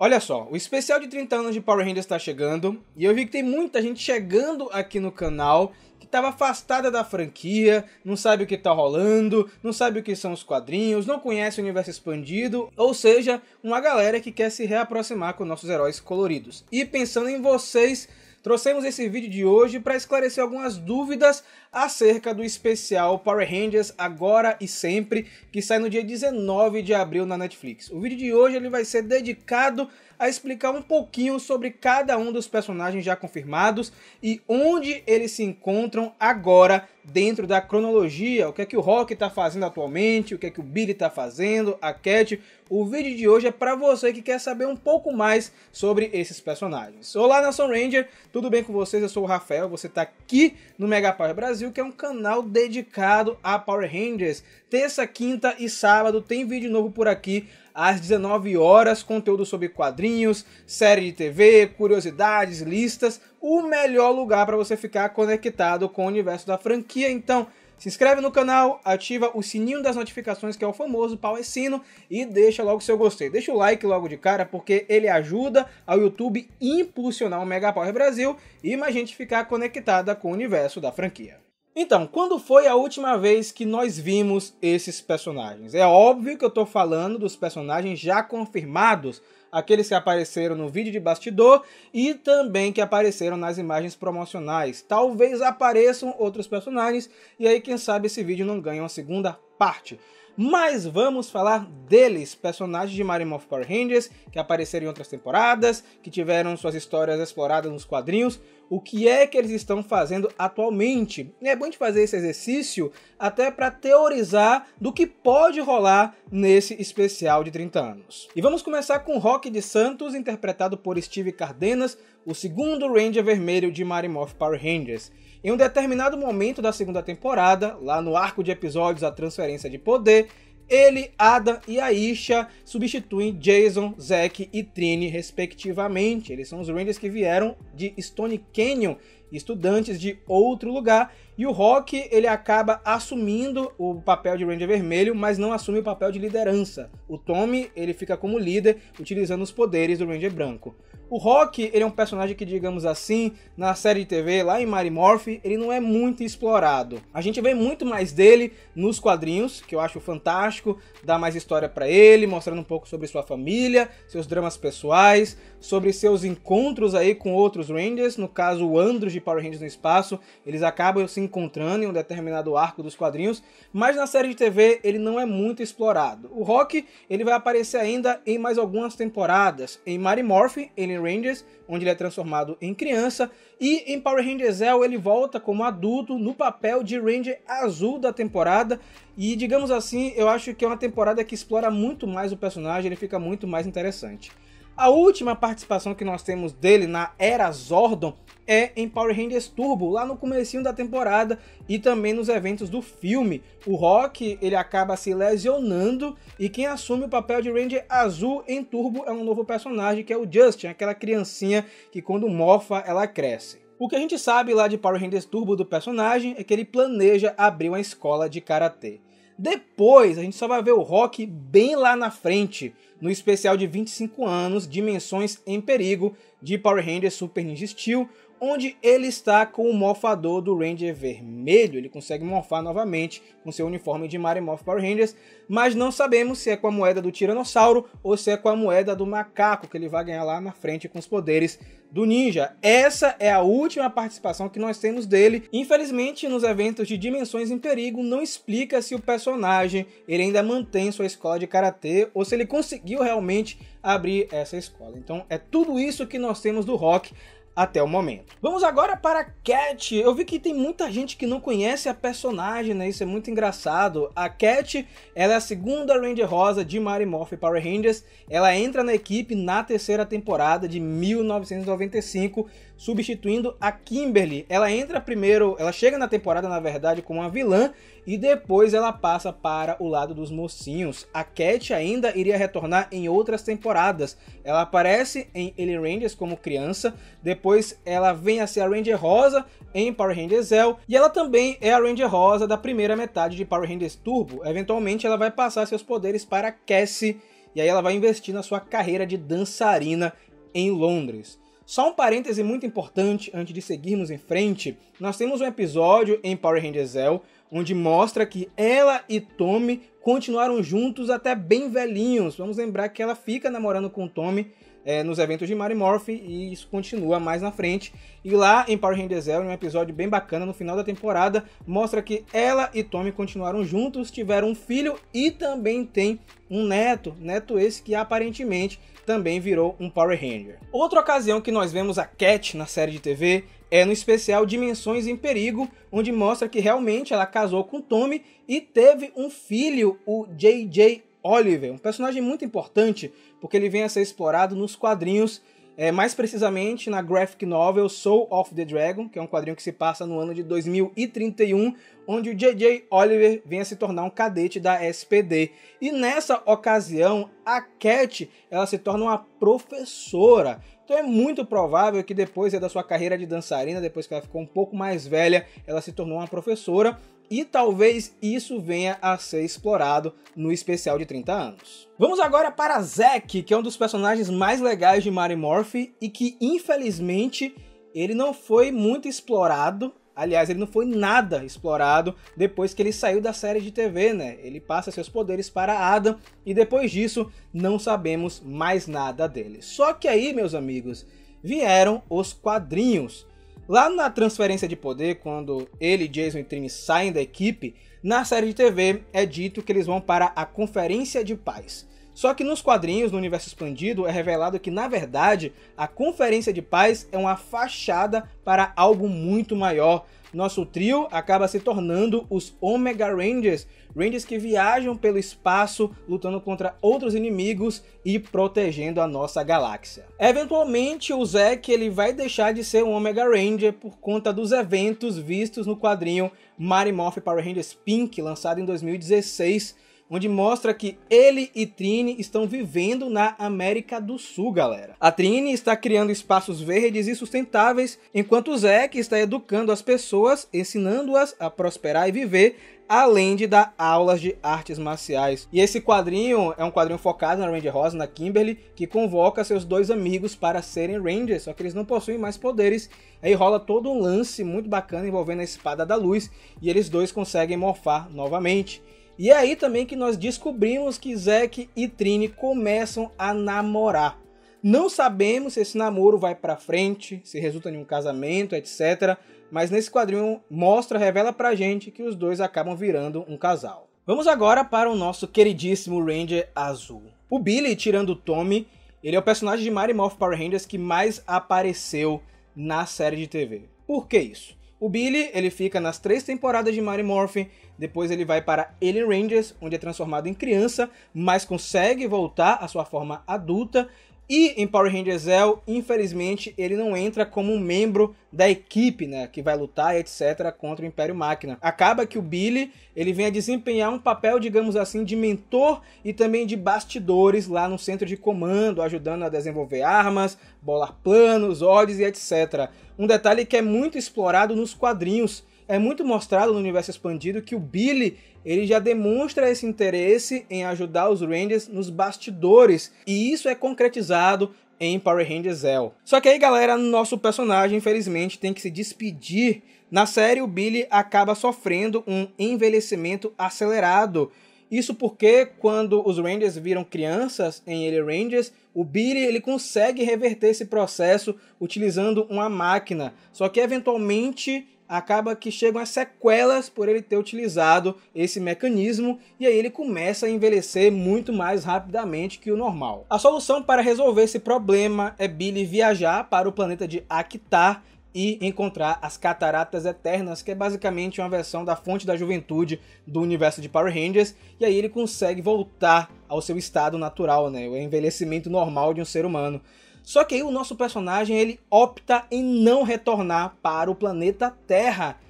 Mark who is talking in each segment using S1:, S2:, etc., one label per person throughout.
S1: Olha só, o especial de 30 anos de Power Rangers está chegando e eu vi que tem muita gente chegando aqui no canal que estava afastada da franquia, não sabe o que está rolando, não sabe o que são os quadrinhos, não conhece o universo expandido, ou seja, uma galera que quer se reaproximar com nossos heróis coloridos. E pensando em vocês, Trouxemos esse vídeo de hoje para esclarecer algumas dúvidas acerca do especial Power Rangers Agora e Sempre, que sai no dia 19 de abril na Netflix. O vídeo de hoje ele vai ser dedicado a explicar um pouquinho sobre cada um dos personagens já confirmados e onde eles se encontram agora dentro da cronologia, o que é que o Rock está fazendo atualmente, o que é que o Billy está fazendo, a Cat. O vídeo de hoje é para você que quer saber um pouco mais sobre esses personagens. Olá, Nação Ranger, tudo bem com vocês? Eu sou o Rafael, você está aqui no Mega Power Brasil, que é um canal dedicado a Power Rangers. Terça, quinta e sábado tem vídeo novo por aqui às 19 horas, conteúdo sobre quadrinhos, série de TV, curiosidades, listas, o melhor lugar para você ficar conectado com o universo da franquia. Então, se inscreve no canal, ativa o sininho das notificações, que é o famoso pau e é sino, e deixa logo seu gostei. Deixa o like logo de cara, porque ele ajuda ao YouTube impulsionar o Mega Power Brasil e mais gente ficar conectada com o universo da franquia. Então, quando foi a última vez que nós vimos esses personagens? É óbvio que eu estou falando dos personagens já confirmados, aqueles que apareceram no vídeo de bastidor e também que apareceram nas imagens promocionais. Talvez apareçam outros personagens e aí quem sabe esse vídeo não ganha uma segunda parte mas vamos falar deles, personagens de Mario Morphin Power Rangers que apareceram em outras temporadas, que tiveram suas histórias exploradas nos quadrinhos, o que é que eles estão fazendo atualmente. E é bom de fazer esse exercício até para teorizar do que pode rolar nesse especial de 30 anos. E vamos começar com Rock de Santos, interpretado por Steve Cardenas, o segundo Ranger vermelho de Mario Morphin Power Rangers. Em um determinado momento da segunda temporada, lá no arco de episódios A Transferência de Poder, ele, Adam e Aisha substituem Jason, Zack e Trini, respectivamente. Eles são os Rangers que vieram de Stone Canyon, estudantes de outro lugar. E o Rock ele acaba assumindo o papel de Ranger Vermelho, mas não assume o papel de liderança. O Tommy ele fica como líder, utilizando os poderes do Ranger Branco. O Rock, ele é um personagem que, digamos assim, na série de TV, lá em Mary Morphy, ele não é muito explorado. A gente vê muito mais dele nos quadrinhos, que eu acho fantástico, dá mais história para ele, mostrando um pouco sobre sua família, seus dramas pessoais, sobre seus encontros aí com outros Rangers, no caso o Andros de Power Rangers no espaço, eles acabam se encontrando em um determinado arco dos quadrinhos, mas na série de TV ele não é muito explorado. O Rock, ele vai aparecer ainda em mais algumas temporadas. Em Mary Morphy, ele Green Rangers, onde ele é transformado em criança, e em Power Rangers Zell ele volta como adulto no papel de Ranger azul da temporada. E digamos assim, eu acho que é uma temporada que explora muito mais o personagem, ele fica muito mais interessante. A última participação que nós temos dele na Era Zordon é em Power Rangers Turbo, lá no comecinho da temporada e também nos eventos do filme. O Rock, ele acaba se lesionando e quem assume o papel de Ranger Azul em Turbo é um novo personagem que é o Justin, aquela criancinha que quando mofa ela cresce. O que a gente sabe lá de Power Rangers Turbo do personagem é que ele planeja abrir uma escola de karatê. Depois, a gente só vai ver o rock bem lá na frente, no especial de 25 anos, Dimensões em Perigo, de Power Rangers Super Ninja Steel, onde ele está com o morfador do Ranger vermelho. Ele consegue morfar novamente com seu uniforme de Mario Morph Power Rangers, mas não sabemos se é com a moeda do Tiranossauro ou se é com a moeda do macaco que ele vai ganhar lá na frente com os poderes do ninja. Essa é a última participação que nós temos dele. Infelizmente, nos eventos de Dimensões em Perigo, não explica se o personagem ele ainda mantém sua escola de karatê ou se ele conseguiu realmente abrir essa escola. Então, é tudo isso que nós temos do Rock até o momento. Vamos agora para Cat. Eu vi que tem muita gente que não conhece a personagem, né? Isso é muito engraçado. A Cat, ela é a segunda Ranger Rosa de Mary Morph Power Rangers. Ela entra na equipe na terceira temporada de 1995 substituindo a Kimberly. Ela entra primeiro, ela chega na temporada, na verdade, como uma vilã e depois ela passa para o lado dos mocinhos. A Cat ainda iria retornar em outras temporadas. Ela aparece em Alien Rangers como criança, depois ela vem a ser a Ranger Rosa em Power Rangers Zell e ela também é a Ranger Rosa da primeira metade de Power Rangers Turbo. Eventualmente ela vai passar seus poderes para Cassie e aí ela vai investir na sua carreira de dançarina em Londres. Só um parêntese muito importante antes de seguirmos em frente. Nós temos um episódio em Power Rangers Zell onde mostra que ela e Tommy continuaram juntos até bem velhinhos. Vamos lembrar que ela fica namorando com Tommy é, nos eventos de Mary Morphy e isso continua mais na frente. E lá em Power Rangers Zero, um episódio bem bacana no final da temporada, mostra que ela e Tommy continuaram juntos, tiveram um filho e também tem um neto, neto esse que aparentemente também virou um Power Ranger. Outra ocasião que nós vemos a Cat na série de TV é no especial Dimensões em Perigo, onde mostra que realmente ela casou com Tommy e teve um filho, o JJ Oliver, um personagem muito importante, porque ele vem a ser explorado nos quadrinhos, é, mais precisamente na graphic novel Soul of the Dragon, que é um quadrinho que se passa no ano de 2031, onde o J.J. Oliver vem a se tornar um cadete da SPD. E nessa ocasião, a Cat ela se torna uma professora então é muito provável que depois da sua carreira de dançarina, depois que ela ficou um pouco mais velha, ela se tornou uma professora e talvez isso venha a ser explorado no especial de 30 anos. Vamos agora para Zack, que é um dos personagens mais legais de Mary Morphy e que infelizmente ele não foi muito explorado Aliás, ele não foi nada explorado depois que ele saiu da série de TV, né? Ele passa seus poderes para Adam e depois disso não sabemos mais nada dele. Só que aí, meus amigos, vieram os quadrinhos. Lá na transferência de poder, quando ele, Jason e Trini saem da equipe, na série de TV é dito que eles vão para a Conferência de Paz. Só que nos quadrinhos, no universo expandido, é revelado que, na verdade, a Conferência de Paz é uma fachada para algo muito maior. Nosso trio acaba se tornando os Omega Rangers, Rangers que viajam pelo espaço lutando contra outros inimigos e protegendo a nossa galáxia. Eventualmente, o Zack ele vai deixar de ser um Omega Ranger por conta dos eventos vistos no quadrinho *Mary Morphin Power Rangers Pink, lançado em 2016 onde mostra que ele e Trine estão vivendo na América do Sul, galera. A Trine está criando espaços verdes e sustentáveis, enquanto o Zack está educando as pessoas, ensinando-as a prosperar e viver além de dar aulas de artes marciais. E esse quadrinho é um quadrinho focado na Ranger Rosa, na Kimberly, que convoca seus dois amigos para serem Rangers, só que eles não possuem mais poderes. Aí rola todo um lance muito bacana envolvendo a espada da luz e eles dois conseguem morfar novamente. E é aí também que nós descobrimos que Zack e Trini começam a namorar. Não sabemos se esse namoro vai para frente, se resulta em um casamento, etc. Mas nesse quadrinho mostra, revela pra gente que os dois acabam virando um casal. Vamos agora para o nosso queridíssimo Ranger Azul. O Billy, tirando o Tommy, ele é o personagem de Mighty Morph Power Rangers que mais apareceu na série de TV. Por que isso? O Billy, ele fica nas três temporadas de Mary Morphin, depois ele vai para Alien Rangers, onde é transformado em criança, mas consegue voltar à sua forma adulta, e em Power Rangers Zell, infelizmente, ele não entra como um membro da equipe, né, que vai lutar, etc, contra o Império Máquina. Acaba que o Billy, ele vem a desempenhar um papel, digamos assim, de mentor e também de bastidores lá no centro de comando, ajudando a desenvolver armas, bolar planos, ordens e etc. Um detalhe que é muito explorado nos quadrinhos, é muito mostrado no universo expandido que o Billy ele já demonstra esse interesse em ajudar os Rangers nos bastidores e isso é concretizado em Power Rangers Zell. Só que aí, galera, nosso personagem infelizmente tem que se despedir. Na série, o Billy acaba sofrendo um envelhecimento acelerado. Isso porque quando os Rangers viram crianças em Ele Rangers, o Billy ele consegue reverter esse processo utilizando uma máquina. Só que eventualmente acaba que chegam as sequelas por ele ter utilizado esse mecanismo e aí ele começa a envelhecer muito mais rapidamente que o normal. A solução para resolver esse problema é Billy viajar para o planeta de Akitar e encontrar as Cataratas Eternas, que é basicamente uma versão da fonte da juventude do universo de Power Rangers, e aí ele consegue voltar ao seu estado natural, né, o envelhecimento normal de um ser humano. Só que aí o nosso personagem ele opta em não retornar para o planeta Terra.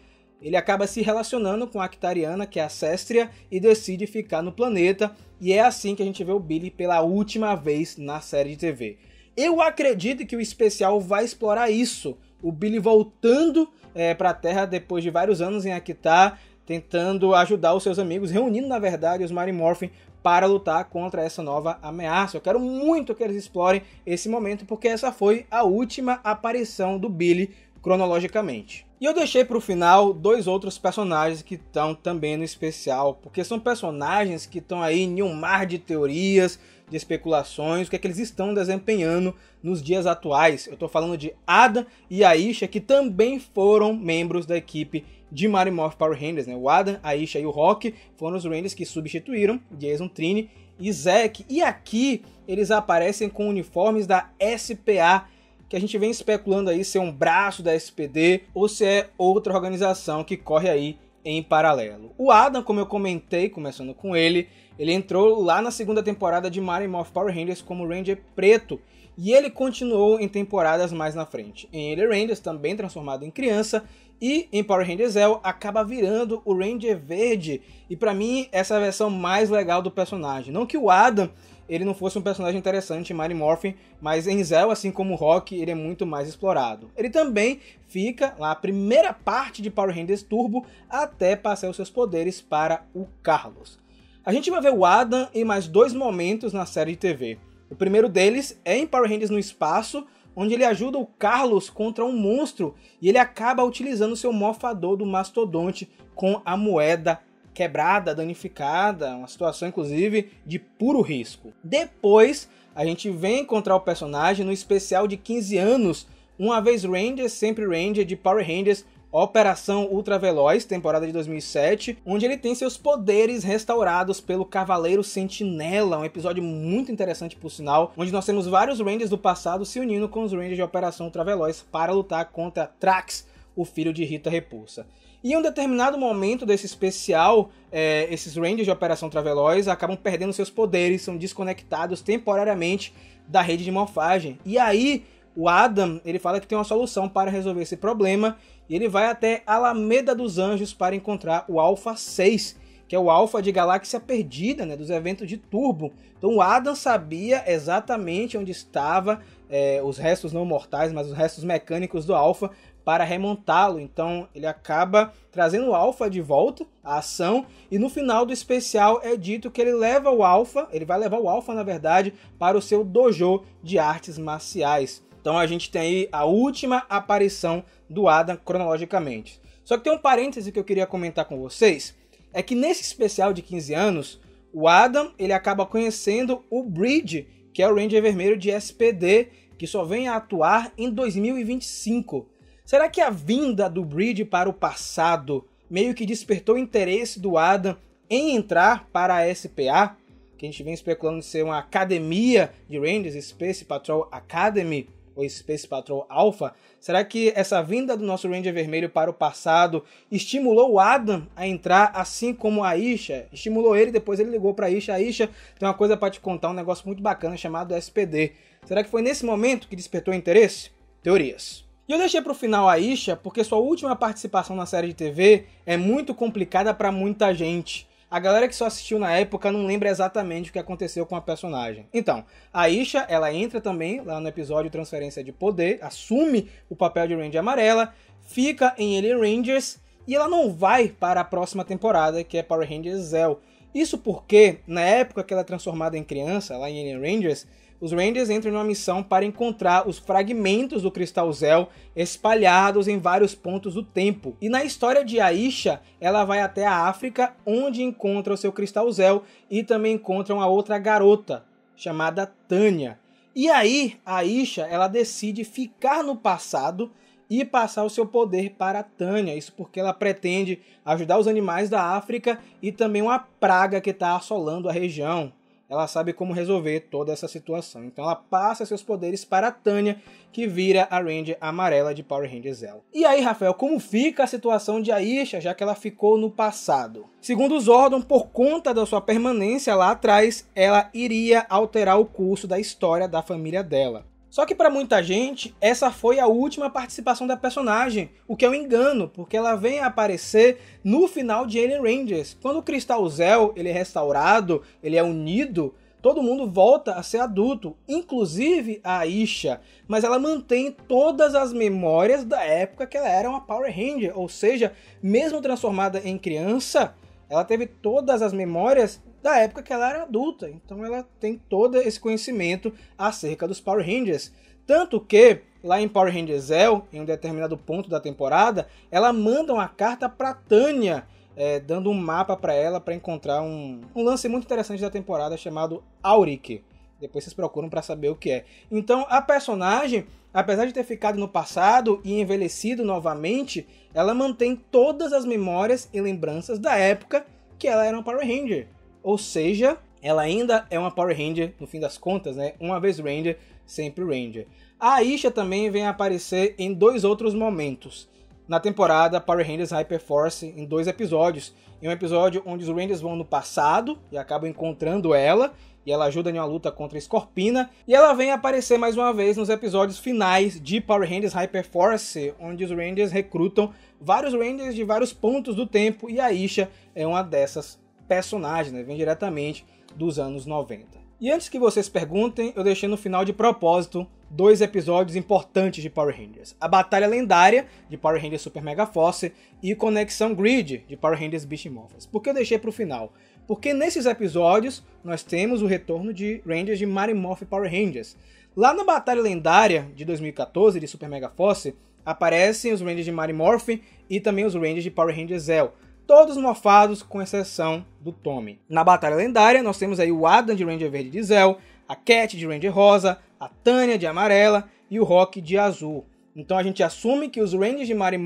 S1: Ele acaba se relacionando com a Actariana, que é a Sestria, e decide ficar no planeta. E é assim que a gente vê o Billy pela última vez na série de TV. Eu acredito que o especial vai explorar isso. O Billy voltando é, para a Terra depois de vários anos em Akitar, tentando ajudar os seus amigos, reunindo na verdade os Marimorphin para lutar contra essa nova ameaça. Eu quero muito que eles explorem esse momento, porque essa foi a última aparição do Billy cronologicamente. E eu deixei para o final dois outros personagens que estão também no especial, porque são personagens que estão aí em um mar de teorias, de especulações, o que é que eles estão desempenhando nos dias atuais. Eu estou falando de Ada e Aisha, que também foram membros da equipe de Marimorph Power Rangers. Né? O Adam, Aisha e o Rock foram os Rangers que substituíram Jason Trini e Zack. E aqui eles aparecem com uniformes da SPA, que a gente vem especulando aí se é um braço da SPD ou se é outra organização que corre aí em paralelo. O Adam, como eu comentei, começando com ele, ele entrou lá na segunda temporada de Mighty Morph Power Rangers como Ranger preto, e ele continuou em temporadas mais na frente. Em Ele Rangers, também transformado em criança, e em Power Rangers Zell acaba virando o Ranger Verde. E para mim, essa é a versão mais legal do personagem. Não que o Adam ele não fosse um personagem interessante em Mighty Morphin, mas em Zell, assim como o Rock, ele é muito mais explorado. Ele também fica na primeira parte de Power Rangers Turbo até passar os seus poderes para o Carlos. A gente vai ver o Adam em mais dois momentos na série de TV. O primeiro deles é em Power Rangers no Espaço, onde ele ajuda o Carlos contra um monstro e ele acaba utilizando seu mofador do mastodonte com a moeda quebrada, danificada, uma situação inclusive de puro risco. Depois, a gente vem encontrar o personagem no especial de 15 anos, uma vez Ranger, sempre Ranger de Power Rangers Operação Ultraveloz, temporada de 2007, onde ele tem seus poderes restaurados pelo Cavaleiro Sentinela, um episódio muito interessante por sinal, onde nós temos vários Rangers do passado se unindo com os Rangers de Operação Ultraveloz para lutar contra Trax, o filho de Rita Repulsa. E em um determinado momento desse especial, é, esses Rangers de Operação Traveloz acabam perdendo seus poderes, são desconectados temporariamente da rede de morfagem. E aí o Adam ele fala que tem uma solução para resolver esse problema e ele vai até Alameda dos Anjos para encontrar o Alpha 6, que é o Alpha de Galáxia Perdida, né, dos eventos de Turbo. Então o Adam sabia exatamente onde estava é, os restos não mortais, mas os restos mecânicos do Alpha para remontá-lo. Então ele acaba trazendo o Alpha de volta à ação e no final do especial é dito que ele leva o Alpha, ele vai levar o Alpha na verdade para o seu dojo de artes marciais. Então a gente tem aí a última aparição do Adam cronologicamente. Só que tem um parêntese que eu queria comentar com vocês, é que nesse especial de 15 anos, o Adam ele acaba conhecendo o Bridge, que é o Ranger Vermelho de SPD, que só vem a atuar em 2025. Será que a vinda do Bridge para o passado meio que despertou o interesse do Adam em entrar para a SPA? Que a gente vem especulando ser uma academia de Rangers, Space Patrol Academy o Space Patrol Alpha, será que essa vinda do nosso Ranger Vermelho para o passado estimulou o Adam a entrar, assim como a Isha? Estimulou ele, depois ele ligou para a Isha. A Isha tem uma coisa para te contar, um negócio muito bacana chamado SPD. Será que foi nesse momento que despertou interesse? Teorias. E eu deixei para o final a Isha porque sua última participação na série de TV é muito complicada para muita gente. A galera que só assistiu na época não lembra exatamente o que aconteceu com a personagem. Então, a Isha, ela entra também lá no episódio Transferência de Poder, assume o papel de Ranger Amarela, fica em Ele Rangers e ela não vai para a próxima temporada, que é Power Rangers Zell. Isso porque, na época que ela é transformada em criança, lá em Alien Rangers, os Rangers entram numa missão para encontrar os fragmentos do Cristal Zel espalhados em vários pontos do tempo. E na história de Aisha, ela vai até a África, onde encontra o seu Cristal Zel e também encontra uma outra garota, chamada Tânia. E aí, Aisha, ela decide ficar no passado e passar o seu poder para Tânia. Isso porque ela pretende ajudar os animais da África e também uma praga que está assolando a região ela sabe como resolver toda essa situação. Então ela passa seus poderes para a Tânia, que vira a Ranger amarela de Power Rangers Zell. E aí, Rafael, como fica a situação de Aisha, já que ela ficou no passado? Segundo os Zordon, por conta da sua permanência lá atrás, ela iria alterar o curso da história da família dela. Só que para muita gente, essa foi a última participação da personagem, o que é um engano, porque ela vem a aparecer no final de Alien Rangers. Quando o Cristal Zell, ele é restaurado, ele é unido, todo mundo volta a ser adulto, inclusive a Isha, mas ela mantém todas as memórias da época que ela era uma Power Ranger, ou seja, mesmo transformada em criança, ela teve todas as memórias da época que ela era adulta. Então ela tem todo esse conhecimento acerca dos Power Rangers. Tanto que, lá em Power Rangers Zell, em um determinado ponto da temporada, ela manda uma carta para Tânia, é, dando um mapa para ela para encontrar um, um lance muito interessante da temporada chamado Auric. Depois vocês procuram para saber o que é. Então, a personagem, apesar de ter ficado no passado e envelhecido novamente, ela mantém todas as memórias e lembranças da época que ela era um Power Ranger. Ou seja, ela ainda é uma Power Ranger, no fim das contas, né? Uma vez Ranger, sempre Ranger. A Aisha também vem aparecer em dois outros momentos. Na temporada Power Rangers Hyperforce, em dois episódios. Em um episódio onde os Rangers vão no passado e acabam encontrando ela, e ela ajuda em uma luta contra a Scorpina. E ela vem aparecer mais uma vez nos episódios finais de Power Rangers Hyperforce, onde os Rangers recrutam vários Rangers de vários pontos do tempo, e a Isha é uma dessas personagem, né? vem diretamente dos anos 90. E antes que vocês perguntem, eu deixei no final de propósito dois episódios importantes de Power Rangers: a Batalha Lendária de Power Rangers Super Mega Force e Conexão Grid de Power Rangers Beast Morphers. Por que eu deixei para o final? Porque nesses episódios nós temos o retorno de Rangers de Marimorph Power Rangers. Lá na Batalha Lendária de 2014 de Super Mega Force aparecem os Rangers de Marimorph e também os Rangers de Power Rangers Zell todos mofados, com exceção do Tommy. Na Batalha Lendária, nós temos aí o Adam de Ranger Verde de Zell, a Cat de Ranger Rosa, a Tânia de Amarela e o Rock de Azul. Então a gente assume que os Rangers de Mary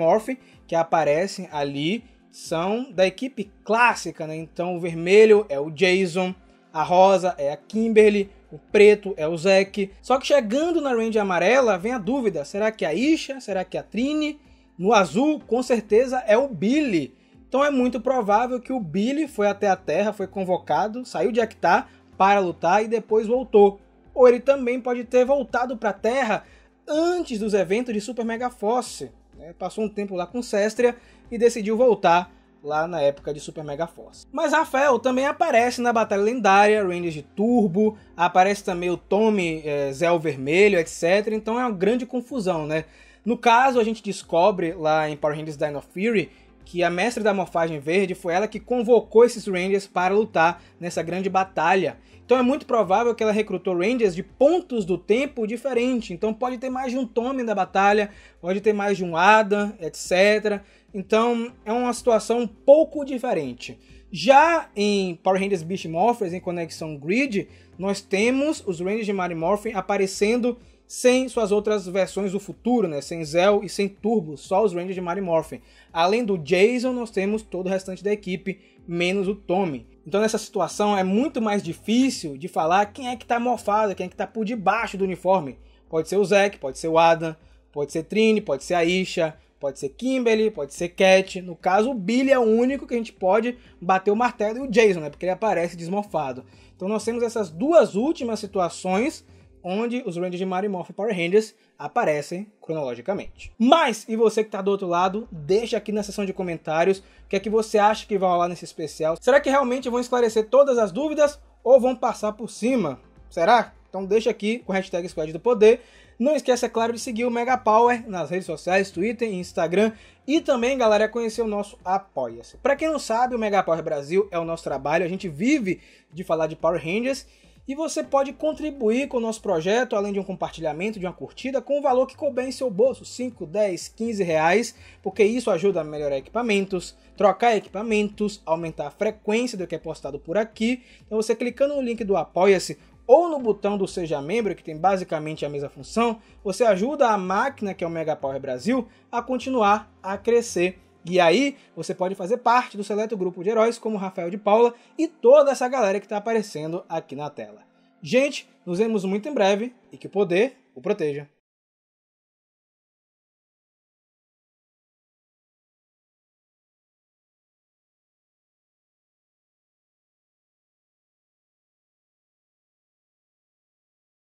S1: que aparecem ali são da equipe clássica, né? Então o vermelho é o Jason, a rosa é a Kimberly, o preto é o Zack. Só que chegando na Ranger amarela, vem a dúvida: será que é a Isha? Será que é a Trini? No azul, com certeza é o Billy. Então é muito provável que o Billy foi até a Terra, foi convocado, saiu de Actar para lutar e depois voltou. Ou ele também pode ter voltado para a Terra antes dos eventos de Super Mega Force. Né? Passou um tempo lá com Sestria e decidiu voltar lá na época de Super Mega Force. Mas Rafael também aparece na Batalha Lendária, Rangers de Turbo, aparece também o Tommy é, Zé o Vermelho, etc. Então é uma grande confusão, né? No caso, a gente descobre lá em Power Rangers Dino Fury que a mestre da morfagem verde foi ela que convocou esses Rangers para lutar nessa grande batalha. Então é muito provável que ela recrutou Rangers de pontos do tempo diferente. Então pode ter mais de um Tommy da batalha, pode ter mais de um Adam, etc. Então é uma situação um pouco diferente. Já em Power Rangers Beast Morphers, em Conexão Grid, nós temos os Rangers de Mario Morphin aparecendo sem suas outras versões do futuro, né? Sem Zell e sem Turbo, só os Rangers de Mary Morphin. Além do Jason, nós temos todo o restante da equipe, menos o Tommy. Então nessa situação é muito mais difícil de falar quem é que está morfado, quem é que está por debaixo do uniforme. Pode ser o Zack, pode ser o Adam, pode ser Trini, pode ser a Isha, pode ser Kimberly, pode ser Cat. No caso, o Billy é o único que a gente pode bater o martelo e o Jason, né? Porque ele aparece desmorfado. Então nós temos essas duas últimas situações onde os Rangers de Morph e Power Rangers aparecem cronologicamente. Mas, e você que está do outro lado, deixa aqui na seção de comentários o que é que você acha que vai rolar nesse especial. Será que realmente vão esclarecer todas as dúvidas ou vão passar por cima? Será? Então deixa aqui com a hashtag Squad do Poder. Não esqueça, é claro, de seguir o Mega Power nas redes sociais, Twitter e Instagram. E também, galera, conhecer o nosso Apoia-se. Para quem não sabe, o Mega Power Brasil é o nosso trabalho. A gente vive de falar de Power Rangers e você pode contribuir com o nosso projeto, além de um compartilhamento, de uma curtida, com o valor que couber em seu bolso, 5, 10, 15 reais, porque isso ajuda a melhorar equipamentos, trocar equipamentos, aumentar a frequência do que é postado por aqui. Então você clicando no link do Apoia-se, ou no botão do Seja Membro, que tem basicamente a mesma função, você ajuda a máquina, que é o Mega Power Brasil, a continuar a crescer e aí, você pode fazer parte do seleto grupo de heróis como Rafael de Paula e toda essa galera que está aparecendo aqui na tela. Gente, nos vemos muito em breve e que o poder o proteja.